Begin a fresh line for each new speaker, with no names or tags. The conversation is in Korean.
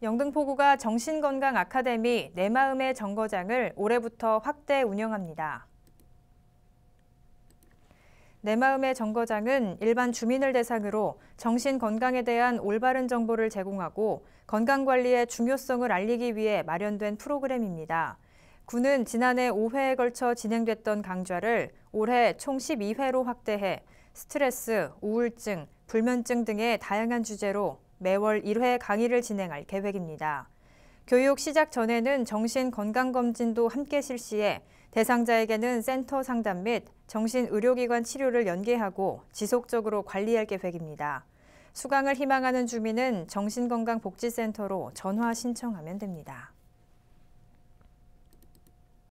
영등포구가 정신건강 아카데미 내 마음의 정거장을 올해부터 확대 운영합니다. 내 마음의 정거장은 일반 주민을 대상으로 정신 건강에 대한 올바른 정보를 제공하고 건강 관리의 중요성을 알리기 위해 마련된 프로그램입니다. 구는 지난해 5회에 걸쳐 진행됐던 강좌를 올해 총 12회로 확대해 스트레스, 우울증, 불면증 등의 다양한 주제로 매월 1회 강의를 진행할 계획입니다. 교육 시작 전에는 정신건강검진도 함께 실시해 대상자에게는 센터 상담 및 정신의료기관 치료를 연계하고 지속적으로 관리할 계획입니다. 수강을 희망하는 주민은 정신건강복지센터로 전화 신청하면 됩니다.